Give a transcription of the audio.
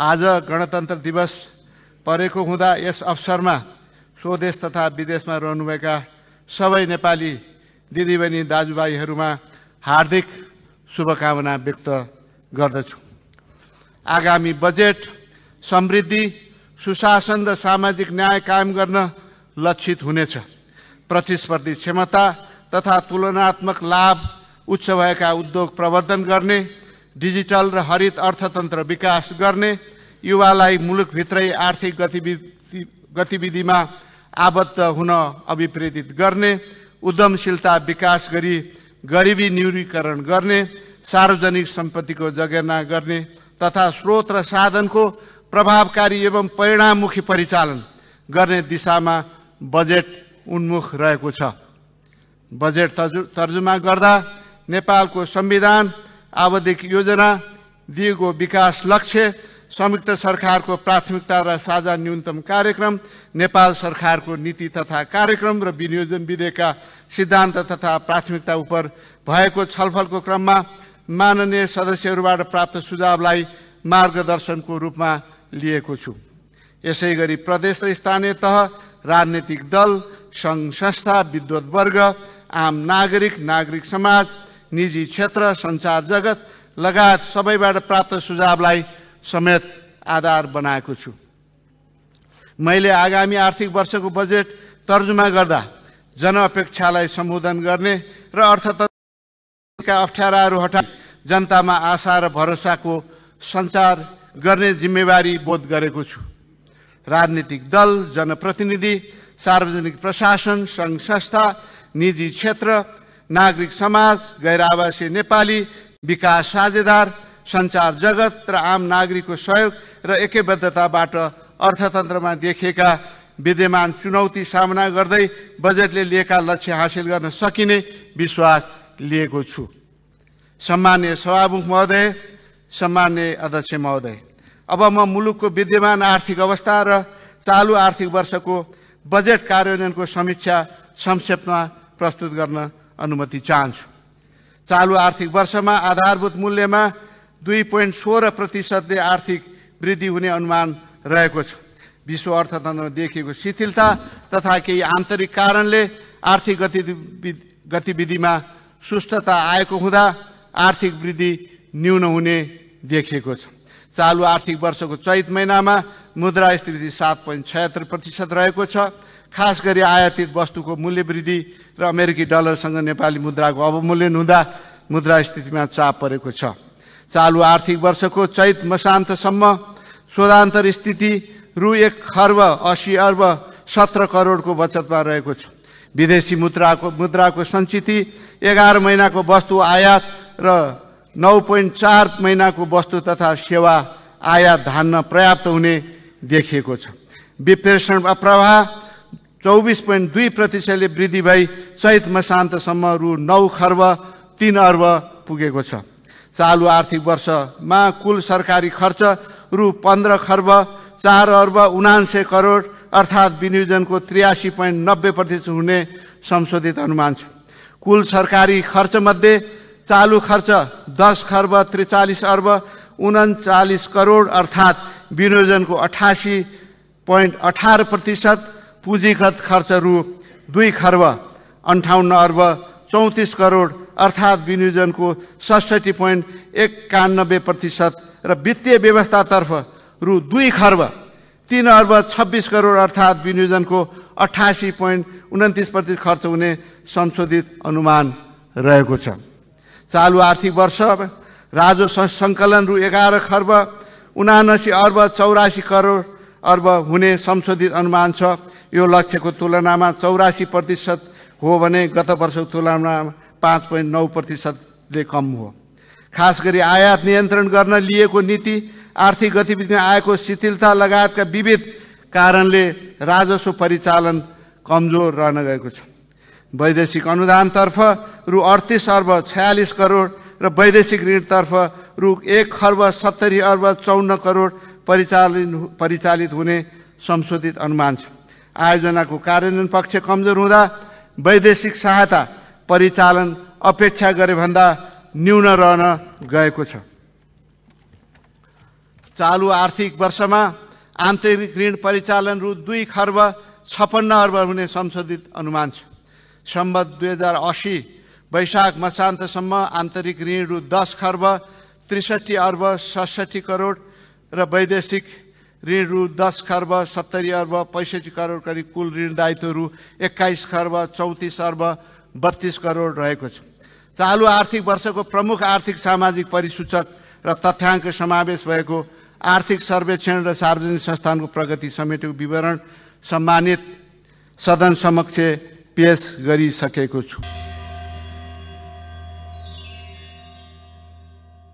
आज गणतन्त्र दिवस परेको हुँदा यस अवसरमा स्वदेश तथा विदेशमा रहनुभएका सबै नेपाली दिदीबहिनी दाजुभाइहरूमा हार्दिक शुभकामना व्यक्त गर्दछु आगामी बजेट समृद्धि सुशासन र सामाजिक न्याय कायम गर्न लक्षित हुनेछ प्रतिस्पर्धी क्षमता तथा तुलनात्मक लाभ उच्च भएका उद्योग प्रवर्धन गर्ने डिजिटल र हरित अर्थतन्त्र विकास गर्ने युवालाई मुलुकभित्रै आर्थिक गतिविधि गतिविधिमा आबद्ध हुन अभिप्रेरित गर्ने उद्यमशीलता विकास गरी गरिबी न्यूनीकरण गर्ने सार्वजनिक सम्पत्तिको जगेर्ना गर्ने तथा स्रोत र साधनको प्रभावकारी एवं परिणाममुखी परिचालन गर्ने दिशामा बजेट उन्मुख रहेको छ बजेट तर्जुमा गर्दा नेपालको संविधान आवधिक योजना दिएको विकास लक्ष्य संयुक्त सरकारको प्राथमिकता र साझा न्यूनतम कार्यक्रम नेपाल सरकारको नीति तथा कार्यक्रम र विनियोजन विधेयकका सिद्धान्त तथा प्राथमिकता उप भएको छलफलको क्रममा माननीय सदस्यहरूबाट प्राप्त सुझावलाई मार्गदर्शनको रूपमा लिएको छु यसै गरी प्रदेश र स्थानीय तह राजनैतिक दल सङ्घ संस्था विद्वत वर्ग आम नागरिक नागरिक समाज निजी क्षेत्र सञ्चार जगत लगायत सबैबाट प्राप्त सुझावलाई समेत आधार बनाएको छु मैले आगामी आर्थिक वर्षको बजेट तर्जुमा गर्दा जनअपेक्षालाई सम्बोधन गर्ने र अर्थतन्त्रका अप्ठ्याराहरू हटा जनतामा आशा र भरोसाको सञ्चार गर्ने जिम्मेवारी बोध गरेको छु राजनीतिक दल जनप्रतिनिधि सार्वजनिक प्रशासन सङ्घ संस्था निजी क्षेत्र नागरिक समाज गैर आवासीय नेपाली विकास साझेदार सञ्चार जगत र आम नागरिकको सहयोग र एकैबद्धताबाट अर्थतन्त्रमा देखिएका विद्यमान चुनौती सामना गर्दै बजेटले लिएका लक्ष्य हासिल गर्न सकिने विश्वास लिएको छु सम्मान्य सभामुख महोदय सम्मान्य अध्यक्ष महोदय अब म मुलुकको विद्यमान आर्थिक अवस्था र चालु आर्थिक वर्षको बजेट कार्यान्वयनको समीक्षा संक्षेपमा प्रस्तुत गर्न अनुमति चाहन्छु चालु आर्थिक वर्षमा आधारभूत मूल्यमा दुई पोइन्ट सोह्र प्रतिशतले आर्थिक वृद्धि हुने अनुमान रहेको छ विश्व अर्थतन्त्रमा देखिएको शिथिलता तथा केही आन्तरिक कारणले आर्थिक गतिविधि गतिविधिमा सुस्तता आएको हुँदा आर्थिक वृद्धि न्यून हुने देखिएको छ चालु आर्थिक वर्षको चैत महिनामा मुद्रास्फीति सात पोइन्ट छयत्तर प्रतिशत रहेको छ खास गरी आयातित वस्तुको मूल्य वृद्धि र अमेरिकी डलरसँग नेपाली मुद्राको अवमूल्यन हुँदा मुद्रा स्थितिमा चाप परेको छ चालु आर्थिक वर्षको चैत मसान्तसम्म स्वधान्तर स्थिति रु एक खर्ब असी अर्ब सत्र करोडको बचतमा रहेको छ विदेशी मुद्राको मुद्राको सञ्चिति एघार महिनाको वस्तु आयात र नौ पोइन्ट चार महिनाको वस्तु तथा सेवा आयात धान्न पर्याप्त हुने देखिएको छ विप्रेषण प्रवाह चौबिस पोइन्ट दुई प्रतिशतले वृद्धि भई चैत मसान्तसम्म रु नौ खर्ब तिन अर्ब पुगेको छ चालु आर्थिक वर्षमा कुल सरकारी खर्च रु पन्ध्र खर्ब चार अर्ब उनान्से करोड अर्थात् विनियोजनको त्रियासी पोइन्ट नब्बे प्रतिशत हुने संशोधित अनुमान छ कुल सरकारी खर्चमध्ये चालु खर्च दस खर्ब त्रिचालिस अर्ब उन्चालिस करोड अर्थात् विनियोजनको अठासी पोइन्ट अठार प्रतिशत पुँजीगत खर्च रु दुई खर्ब अन्ठाउन्न अर्ब चौतिस करोड अर्थात् विनियोजनको सडसठी पोइन्ट एकानब्बे प्रतिशत र वित्तीय व्यवस्थातर्फ रु दुई खर्ब तिन अर्ब छब्बिस करोड अर्थात् विनियोजनको अठासी पोइन्ट उन्तिस प्रतिशत खर्च हुने संशोधित अनुमान रहेको छ चालु आर्थिक वर्ष राजो सङ्कलन रु एघार खर्ब उनासी अर्ब चौरासी करोड अर्ब हुने संशोधित अनुमान छ यो लक्ष्यको तुलनामा चौरासी प्रतिशत हो भने गत वर्षको तुलनामा पाँच पोइन्ट नौ प्रतिशतले कम हो खास गरी आयात नियन्त्रण गर्न लिएको नीति आर्थिक गतिविधिमा आएको शिथिलता लगायतका विविध कारणले राजस्व परिचालन कमजोर रहन गएको छ वैदेशिक अनुदानतर्फ रु अडतिस अर्ब छयालिस करोड र वैदेशिक ऋणतर्फ रु एक खर्ब सत्तरी अर्ब चौन्न करोड परिचालन परिचालित हुने संशोधित अनुमान छ आयोजनाको कार्यान्वयन पक्ष कमजोर हुँदा वैदेशिक सहायता परिचालन अपेक्षा गरेभन्दा न्यून रहन गएको छ चालु आर्थिक वर्षमा आन्तरिक ऋण परिचालन रु दुई खर्ब छपन्न अर्ब हुने संशोधित अनुमान छ सम्बत दुई हजार असी वैशाख मसान्तसम्म आन्तरिक ऋण रु दस खर्ब त्रिसठी अर्ब सडसठी करोड र वैदेशिक ऋण रु दस खर्ब सत्तरी अर्ब पैँसठी करोड करिब कुल ऋण दायित्वहरू एक्काइस खर्ब चौतिस अर्ब बत्तिस करोड रहेको छ चालु आर्थिक वर्षको प्रमुख आर्थिक सामाजिक परिसूचक र तथ्याङ्क समावेश भएको आर्थिक सर्वेक्षण र सार्वजनिक संस्थानको प्रगति समेटेको विवरण सम्मानित सदन समक्ष पेश गरिसकेको छु